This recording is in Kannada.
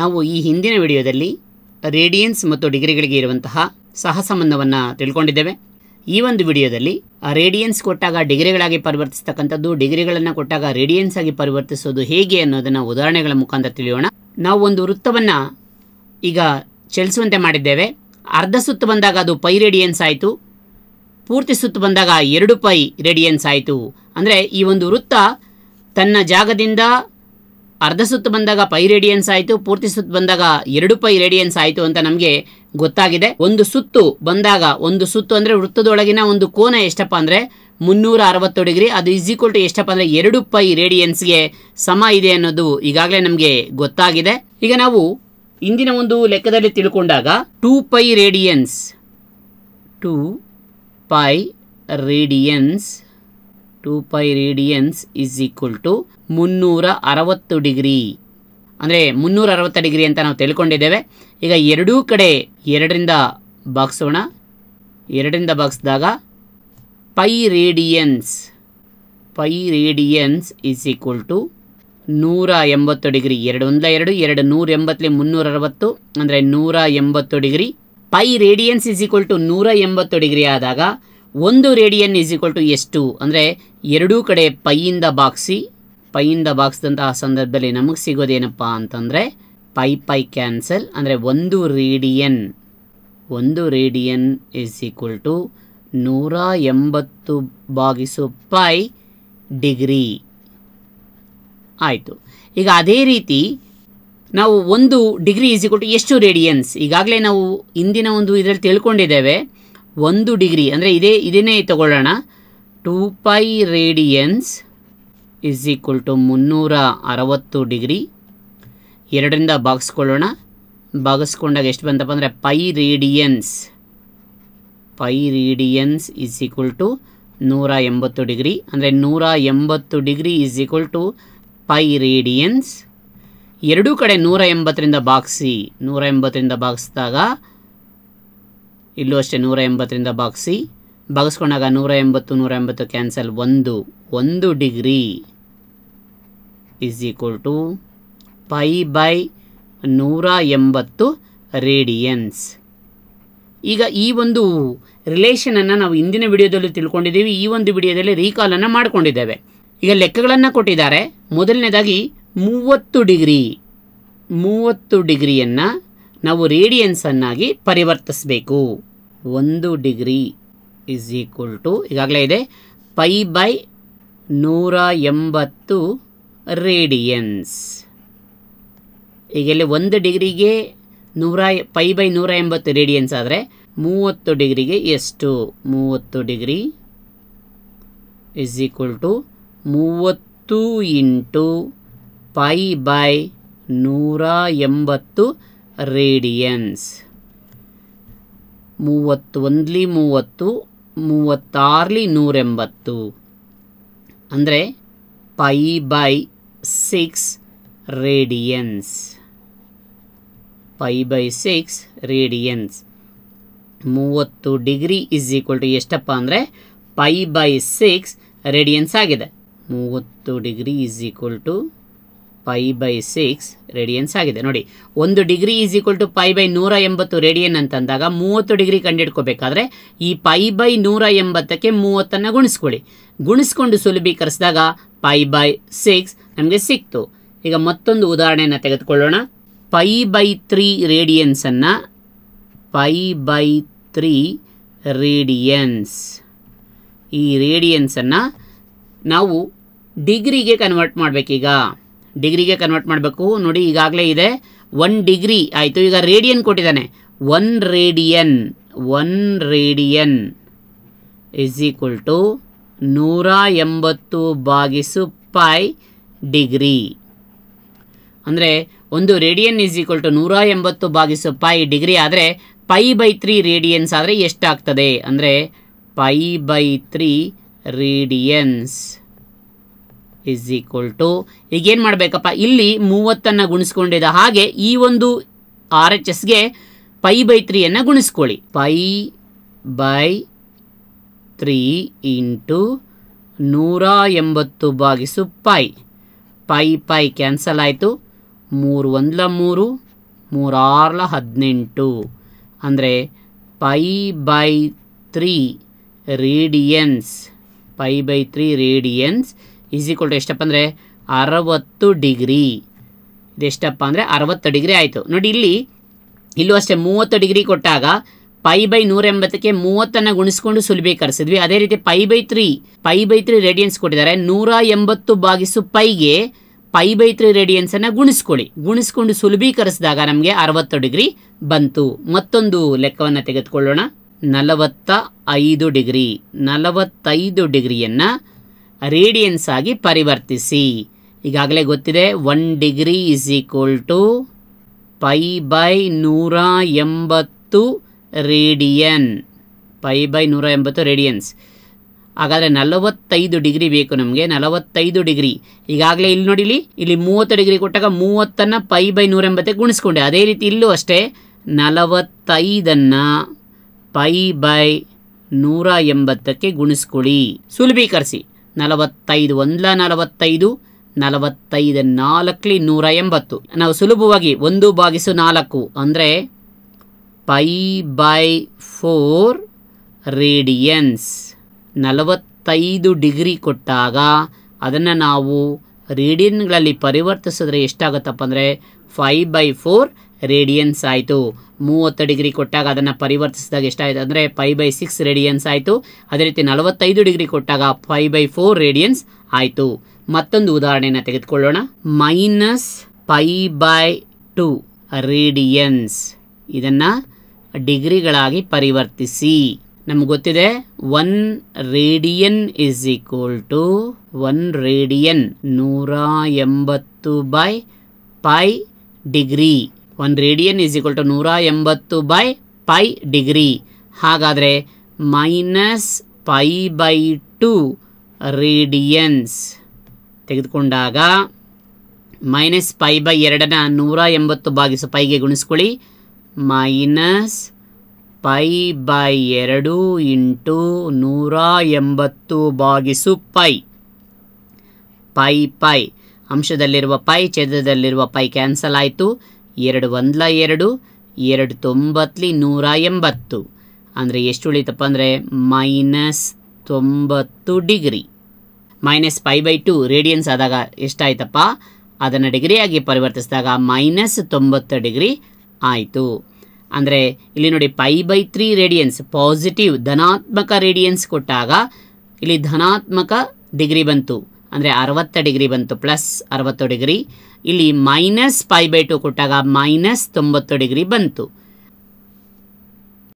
ನಾವು ಈ ಹಿಂದಿನ ವಿಡಿಯೋದಲ್ಲಿ ರೇಡಿಯನ್ಸ್ ಮತ್ತು ಡಿಗ್ರಿಗಳಿಗೆ ಇರುವಂತಹ ಸಹಸಂಬಂಧವನ್ನು ತಿಳ್ಕೊಂಡಿದ್ದೇವೆ ಈ ಒಂದು ವಿಡಿಯೋದಲ್ಲಿ ರೇಡಿಯನ್ಸ್ ಕೊಟ್ಟಾಗ ಡಿಗ್ರಿಗಳಾಗಿ ಪರಿವರ್ತಿಸ್ತಕ್ಕಂಥದ್ದು ಡಿಗ್ರಿಗಳನ್ನು ಕೊಟ್ಟಾಗ ರೇಡಿಯನ್ಸ್ ಆಗಿ ಪರಿವರ್ತಿಸೋದು ಹೇಗೆ ಅನ್ನೋದನ್ನು ಉದಾಹರಣೆಗಳ ಮುಖಾಂತರ ತಿಳಿಯೋಣ ನಾವು ಒಂದು ವೃತ್ತವನ್ನು ಈಗ ಚಲಿಸುವಂತೆ ಮಾಡಿದ್ದೇವೆ ಅರ್ಧ ಸುತ್ತು ಬಂದಾಗ ಅದು ಪೈ ರೇಡಿಯನ್ಸ್ ಆಯಿತು ಪೂರ್ತಿ ಸುತ್ತು ಬಂದಾಗ ಎರಡು ಪೈ ರೇಡಿಯನ್ಸ್ ಆಯಿತು ಅಂದರೆ ಈ ಒಂದು ವೃತ್ತ ತನ್ನ ಜಾಗದಿಂದ ಅರ್ಧ ಸುತ್ತು ಬಂದಾಗ ಪೈ ರೇಡಿಯನ್ಸ್ ಆಯಿತು ಪೂರ್ತಿ ಸುತ್ತು ಬಂದಾಗ ಎರಡು ಪೈ ರೇಡಿಯನ್ಸ್ ಆಯಿತು ಅಂತ ನಮಗೆ ಗೊತ್ತಾಗಿದೆ ಒಂದು ಸುತ್ತು ಬಂದಾಗ ಒಂದು ಸುತ್ತು ಅಂದರೆ ವೃತ್ತದೊಳಗಿನ ಒಂದು ಕೋನ ಎಷ್ಟಪ್ಪ ಅಂದರೆ ಮುನ್ನೂರ ಅರವತ್ತು ಡಿಗ್ರಿ ಅದು ಈಸ್ ಈಕ್ವಲ್ ಟು ಎಷ್ಟಪ್ಪ ಅಂದರೆ ಎರಡು ಪೈ ರೇಡಿಯನ್ಸ್ಗೆ ಸಮ ಇದೆ ಅನ್ನೋದು ಈಗಾಗಲೇ ನಮಗೆ ಗೊತ್ತಾಗಿದೆ ಈಗ ನಾವು ಇಂದಿನ ಒಂದು ಲೆಕ್ಕದಲ್ಲಿ ತಿಳ್ಕೊಂಡಾಗ two pi radians two pi radians two pi radians is equal to ಮುನ್ನೂರ ಅರವತ್ತು ಡಿಗ್ರಿ ಅಂದರೆ ಮುನ್ನೂರ ಅರವತ್ತು ಡಿಗ್ರಿ ಅಂತ ನಾವು ತಿಳ್ಕೊಂಡಿದ್ದೇವೆ ಈಗ ಎರಡೂ ಕಡೆ ಎರಡರಿಂದ ಬಾಗಿಸೋಣ ಎರಡರಿಂದ ಬಾಗಿಸಿದಾಗ pi radians pi radians is equal to ನೂರ ಎಂಬತ್ತು ಡಿಗ್ರಿ ಎರಡು ಒಂದ ಎರಡು ಎರಡು ನೂರ ಎಂಬತ್ತಲಿ ಮುನ್ನೂರ ಅರವತ್ತು ಅಂದರೆ ನೂರ ಎಂಬತ್ತು degree pi radians is equal to ನೂರ ಎಂಬತ್ತು ಡಿಗ್ರಿ ಆದಾಗ ಒಂದು ರೇಡಿಯನ್ ಇಸ್ ಈಕ್ವಲ್ ಟು ಎಷ್ಟು ಅಂದರೆ ಎರಡೂ ಕಡೆ ಪೈಯಿಂದ ಬಾಕ್ಸಿ ಪೈಯಿಂದ ಬಾಕ್ಸಿದಂತಹ ಸಂದರ್ಭದಲ್ಲಿ ನಮಗೆ ಸಿಗೋದೇನಪ್ಪ ಅಂತಂದರೆ ಪೈ ಪೈ ಕ್ಯಾನ್ಸಲ್ ಅಂದರೆ ಒಂದು ರೇಡಿಯನ್ ಒಂದು ರೇಡಿಯನ್ ಇಸ್ ಈಕ್ವಲ್ ಟು ನೂರ ಎಂಬತ್ತು ಬಾಗಿಸು ಪೈ ಡಿಗ್ರಿ ಆಯಿತು ಈಗ ಅದೇ ರೀತಿ ನಾವು ಒಂದು ಡಿಗ್ರಿ ಈಸ್ ಈಕ್ವಲ್ ಟು ಎಷ್ಟು ರೇಡಿಯನ್ಸ್ ಈಗಾಗಲೇ ನಾವು ಇಂದಿನ ಒಂದು ಇದರಲ್ಲಿ ತಿಳ್ಕೊಂಡಿದ್ದೇವೆ ಒಂದು ಡಿಗ್ರಿ ಅಂದರೆ ಇದೇ ಇದನ್ನೇ ತಗೊಳ್ಳೋಣ two pi radians is equal to ಮುನ್ನೂರ ಅರವತ್ತು ಡಿಗ್ರಿ ಎರಡರಿಂದ ಭಾಗಿಸ್ಕೊಳ್ಳೋಣ ಭಾಗಿಸ್ಕೊಂಡಾಗ ಎಷ್ಟು ಬಂತಪ್ಪ ಅಂದರೆ pi radians pi radians is equal to ನೂರ ಎಂಬತ್ತು ಡಿಗ್ರಿ ಅಂದರೆ ನೂರ ಎಂಬತ್ತು degree is equal to pi radians ಎರಡೂ ಕಡೆ ನೂರ ಎಂಬತ್ತರಿಂದ ಭಾಗಿಸಿ ನೂರ ಎಂಬತ್ತರಿಂದ ಭಾಗಿಸಿದಾಗ ಇಲ್ಲೂ ಅಷ್ಟೇ ನೂರ ಎಂಬತ್ತರಿಂದ ಭಾಗಿಸಿ ಭಾಗಿಸ್ಕೊಂಡಾಗ ನೂರ ಎಂಬತ್ತು ನೂರ ಎಂಬತ್ತು ಕ್ಯಾನ್ಸಲ್ ಒಂದು ಒಂದು degree is equal to pi by ನೂರ ಎಂಬತ್ತು ರೇಡಿಯನ್ಸ್ ಈಗ ಈ ಒಂದು ರಿಲೇಷನನ್ನು ನಾವು ಇಂದಿನ ವಿಡಿಯೋದಲ್ಲಿ ತಿಳ್ಕೊಂಡಿದ್ದೀವಿ ಈ ಒಂದು ವಿಡಿಯೋದಲ್ಲಿ ರೀಕಾಲನ್ನು ಮಾಡಿಕೊಂಡಿದ್ದೇವೆ ಈಗ ಲೆಕ್ಕಗಳನ್ನು ಕೊಟ್ಟಿದ್ದಾರೆ ಮೊದಲನೇದಾಗಿ ಮೂವತ್ತು ಡಿಗ್ರಿ ಮೂವತ್ತು ಡಿಗ್ರಿಯನ್ನು ನಾವು ರೇಡಿಯನ್ಸ್ ಅನ್ನಾಗಿ ಪರಿವರ್ತಿಸಬೇಕು ಒಂದು ಡಿಗ್ರಿ ಇಸ್ ಈಕ್ವಲ್ ಟು ಈಗಾಗಲೇ ಇದೆ ಪೈ ಬೈ ನೂರ ಎಂಬತ್ತು ರೇಡಿಯನ್ಸ್ ಈಗ ಇಲ್ಲಿ ಒಂದು ಡಿಗ್ರಿಗೆ ನೂರ ಪೈ ಬೈ ನೂರ ಎಂಬತ್ತು ರೇಡಿಯನ್ಸ್ ಆದರೆ ಮೂವತ್ತು ಡಿಗ್ರಿಗೆ ಎಷ್ಟು ಮೂವತ್ತು ಡಿಗ್ರಿ ಇಸ್ ಈಕ್ವಲ್ ಟು ಮೂವತ್ತು ಇಂಟು ಪೈ ಬೈ ನೂರ ಎಂಬತ್ತು ರೇಡಿಯನ್ಸ್ ಮೂವತ್ತು ಒಂದ್ಲಿ ಮೂವತ್ತು ಮೂವತ್ತಾರ್ಲಿ ನೂರೆಂಬತ್ತು ಅಂದರೆ pi by six radians pi by six radians ಮೂವತ್ತು ಡಿಗ್ರಿ ಇಸ್ ಈಕ್ವಲ್ ಟು ಎಷ್ಟಪ್ಪ ಅಂದರೆ ಪೈ ಬೈ ಸಿಕ್ಸ್ ರೇಡಿಯನ್ಸ್ ಆಗಿದೆ ಮೂವತ್ತು degree is equal to pi by six radians ಆಗಿದೆ ನೋಡಿ ಒಂದು degree is equal to pi by ನೂರ ಎಂಬತ್ತು ರೇಡಿಯನ್ ಅಂತಂದಾಗ ಮೂವತ್ತು ಡಿಗ್ರಿ ಕಂಡುಹಿಡ್ಕೋಬೇಕಾದ್ರೆ ಈ ಪೈ ಬೈ ನೂರ ಎಂಬತ್ತಕ್ಕೆ ಮೂವತ್ತನ್ನು ಗುಣಿಸ್ಕೊಳ್ಳಿ ಗುಣಿಸ್ಕೊಂಡು ಸುಲಭೀಕರಿಸಿದಾಗ ಪೈ ಬೈ ಸಿಕ್ಸ್ ನಮಗೆ ಸಿಕ್ತು ಈಗ ಮತ್ತೊಂದು ಉದಾಹರಣೆಯನ್ನು ತೆಗೆದುಕೊಳ್ಳೋಣ ಪೈ ಬೈ ತ್ರೀ ರೇಡಿಯನ್ಸನ್ನು ಪೈ ಬೈ ತ್ರೀ ರೇಡಿಯನ್ಸ್ ಈ ರೇಡಿಯನ್ಸನ್ನು ನಾವು ಡಿಗ್ರಿಗೆ ಕನ್ವರ್ಟ್ ಮಾಡಬೇಕೀಗ ಡಿಗ್ರಿಗೆ ಕನ್ವರ್ಟ್ ಮಾಡಬೇಕು ನೋಡಿ ಈಗಾಗಲೇ ಇದೆ ಒನ್ ಡಿಗ್ರಿ ಆಯಿತು ಈಗ ರೇಡಿಯನ್ ಕೊಟ್ಟಿದ್ದಾನೆ one radian one radian is equal to ನೂರ ಎಂಬತ್ತು ಬಾಗಿಸು ಪೈ ಡಿಗ್ರಿ ಅಂದರೆ ಒಂದು ರೇಡಿಯನ್ ಇಸ್ ಈಕ್ವಲ್ ಟು ನೂರ ಎಂಬತ್ತು ಬಾಗಿಸು ಪೈ ಡಿಗ್ರಿ ಆದರೆ ಪೈ ಬೈ ತ್ರೀ ರೇಡಿಯನ್ಸ್ ಆದರೆ ಎಷ್ಟಾಗ್ತದೆ ಅಂದರೆ pi by three radians is equal to ಈಗೇನು ಮಾಡಬೇಕಪ್ಪ ಇಲ್ಲಿ ಮೂವತ್ತನ್ನು ಗುಣಿಸ್ಕೊಂಡಿದ್ದ ಹಾಗೆ ಈ ಒಂದು ಆರ್ ಎಚ್ ಎಸ್ಗೆ ಪೈ ಬೈ ತ್ರೀಯನ್ನು ಗುಣಿಸ್ಕೊಳ್ಳಿ ಪೈ ಬೈ ತ್ರೀ ಇಂಟು ನೂರ ಎಂಬತ್ತು ಬಾಗಿಸು ಪೈ ಪೈ ಪೈ ಕ್ಯಾನ್ಸಲ್ ಆಯಿತು ಮೂರು ಒಂದಲ ಮೂರು ಮೂರಾರ್ಲ ಹದಿನೆಂಟು ಅಂದರೆ pi by three radians pi by three radians is equal to ಎಷ್ಟಪ್ಪ ಅಂದರೆ ಅರವತ್ತು ಡಿಗ್ರಿ ಇದೆಷ್ಟಪ್ಪ ಅಂದರೆ ಅರವತ್ತು ಡಿಗ್ರಿ ಆಯಿತು ನೋಡಿ ಇಲ್ಲಿ ಇಲ್ಲೂ ಅಷ್ಟೇ ಮೂವತ್ತು ಡಿಗ್ರಿ ಕೊಟ್ಟಾಗ ಪೈ ಬೈ ನೂರ ಎಂಬತ್ತಕ್ಕೆ ಮೂವತ್ತನ್ನು ಗುಣಿಸ್ಕೊಂಡು ಸುಲಭೀಕರಿಸಿದ್ವಿ ಅದೇ ರೀತಿ pi by three pi by three radians ಕೊಟ್ಟಿದ್ದಾರೆ ನೂರ ಎಂಬತ್ತು ಬಾಗಿಸು ಪೈಗೆ ಪೈ ಬೈ ತ್ರೀ ರೇಡಿಯನ್ಸನ್ನು ಗುಣಿಸ್ಕೊಳ್ಳಿ ಗುಣಿಸ್ಕೊಂಡು ಸುಲಭೀಕರಿಸಿದಾಗ ನಮಗೆ ಅರವತ್ತು ಡಿಗ್ರಿ ಬಂತು ಮತ್ತೊಂದು ಲೆಕ್ಕವನ್ನು ತೆಗೆದುಕೊಳ್ಳೋಣ ನಲವತ್ತ ಐದು ಡಿಗ್ರಿ ನಲವತ್ತೈದು ಡಿಗ್ರಿಯನ್ನು ರೇಡಿಯನ್ಸ್ ಆಗಿ ಪರಿವರ್ತಿಸಿ ಈಗಾಗಲೇ ಗೊತ್ತಿದೆ one degree is equal to pi by ನೂರ ಎಂಬತ್ತು ರೇಡಿಯನ್ ಪೈ ಬೈ ನೂರ ಎಂಬತ್ತು ರೇಡಿಯನ್ಸ್ ಹಾಗಾದರೆ ನಲವತ್ತೈದು ಡಿಗ್ರಿ ಬೇಕು ನಮಗೆ ನಲವತ್ತೈದು ಡಿಗ್ರಿ ಈಗಾಗಲೇ ಇಲ್ಲಿ ನೋಡಿಲಿ ಇಲ್ಲಿ ಮೂವತ್ತು ಡಿಗ್ರಿ ಕೊಟ್ಟಾಗ ಮೂವತ್ತನ್ನು ಪೈ ಬೈ ನೂರ ಎಂಬತ್ತೆ ಗುಣಿಸ್ಕೊಂಡೆ ಅದೇ ರೀತಿ ಇಲ್ಲೂ ಅಷ್ಟೇ ನಲವತ್ತೈದನ್ನು ಪೈ ಬೈ ನೂರ ಎಂಬತ್ತಕ್ಕೆ ಗುಣಿಸ್ಕೊಳ್ಳಿ ಸುಲಭೀಕರಿಸಿ ನಲವತ್ತೈದು ಒಂದ್ಲ ನಲವತ್ತೈದು ನಲವತ್ತೈದು ನಾಲ್ಕಲಿ ನೂರ ಎಂಬತ್ತು ನಾವು ಸುಲಭವಾಗಿ ಒಂದು ಭಾಗಿಸು ನಾಲ್ಕು ಅಂದರೆ ಪೈ ಬೈ ಫೋರ್ ರೇಡಿಯನ್ಸ್ ನಲವತ್ತೈದು ಡಿಗ್ರಿ ಕೊಟ್ಟಾಗ ಅದನ್ನು ನಾವು ರೇಡಿಯನ್ಗಳಲ್ಲಿ ಪರಿವರ್ತಿಸಿದ್ರೆ ಎಷ್ಟಾಗುತ್ತಪ್ಪ ಅಂದರೆ ಫೈ ಬೈ ಫೋರ್ ರೇಡಿಯನ್ಸ್ ಆಯಿತು ಮೂವತ್ತು ಡಿಗ್ರಿ ಕೊಟ್ಟಾಗ ಅದನ್ನು ಪರಿವರ್ತಿಸಿದಾಗ ಎಷ್ಟಾಯಿತು ಅಂದರೆ ಫೈ ಬೈ ಸಿಕ್ಸ್ ರೇಡಿಯನ್ಸ್ ಆಯಿತು ಅದೇ ರೀತಿ ನಲವತ್ತೈದು ಡಿಗ್ರಿ ಕೊಟ್ಟಾಗ ಫೈ ಬೈ ಫೋರ್ ರೇಡಿಯನ್ಸ್ ಆಯಿತು ಮತ್ತೊಂದು ಉದಾಹರಣೆಯನ್ನು ತೆಗೆದುಕೊಳ್ಳೋಣ minus pi by two radians ಇದನ್ನು ಡಿಗ್ರಿಗಳಾಗಿ ಪರಿವರ್ತಿಸಿ ನಮ್ಗೆ ಗೊತ್ತಿದೆ one radian is equal to one radian ನೂರ ಎಂಬತ್ತು ಬೈ ಫೈ ಡಿಗ್ರಿ ಒಂದು ರೇಡಿಯನ್ ಈಸ್ ಈಕ್ವಲ್ ಟು ನೂರ ಎಂಬತ್ತು ಬೈ ಪೈ ಡಿಗ್ರಿ ಹಾಗಾದರೆ minus pi by two radians ತೆಗೆದುಕೊಂಡಾಗ ಮೈನಸ್ ಪೈ ಬೈ ಎರಡನ್ನು ನೂರ ಎಂಬತ್ತು ಬಾಗಿಸು ಪೈಗೆ ಗುಣಿಸ್ಕೊಳ್ಳಿ ಮೈನಸ್ ಪೈ ಬೈ ಎರಡು ಇಂಟು ನೂರ ಎಂಬತ್ತು ಬಾಗಿಸು ಪೈ ಪೈ ಪೈ ಅಂಶದಲ್ಲಿರುವ ಪೈ ಛೇದದಲ್ಲಿರುವ ಪೈ ಕ್ಯಾನ್ಸಲ್ ಆಯಿತು ಎರಡು ಒಂದ್ಲ ಎರಡು ಎರಡು ತೊಂಬತ್ತಲಿ ನೂರ ಎಂಬತ್ತು ಅಂದರೆ ಎಷ್ಟು ಉಳಿತಪ್ಪ ಅಂದರೆ ಮೈನಸ್ ತೊಂಬತ್ತು degree minus pi by two radians ಆದಾಗ ಎಷ್ಟಾಯ್ತಪ್ಪ ಅದನ್ನು ಡಿಗ್ರಿಯಾಗಿ ಪರಿವರ್ತಿಸಿದಾಗ ಮೈನಸ್ ತೊಂಬತ್ತು ಡಿಗ್ರಿ ಆಯಿತು ಅಂದರೆ ಇಲ್ಲಿ ನೋಡಿ pi by three radians positive ಧನಾತ್ಮಕ ರೇಡಿಯನ್ಸ್ ಕೊಟ್ಟಾಗ ಇಲ್ಲಿ ಧನಾತ್ಮಕ ಡಿಗ್ರಿ ಬಂತು ಅಂದರೆ ಅರವತ್ತು ಡಿಗ್ರಿ ಬಂತು ಪ್ಲಸ್ ಅರವತ್ತು ಡಿಗ್ರಿ ಇಲ್ಲಿ ಮೈನಸ್ ಫೈ ಬೈ ಟು ಕೊಟ್ಟಾಗ ಮೈನಸ್ ತೊಂಬತ್ತು ಡಿಗ್ರಿ ಬಂತು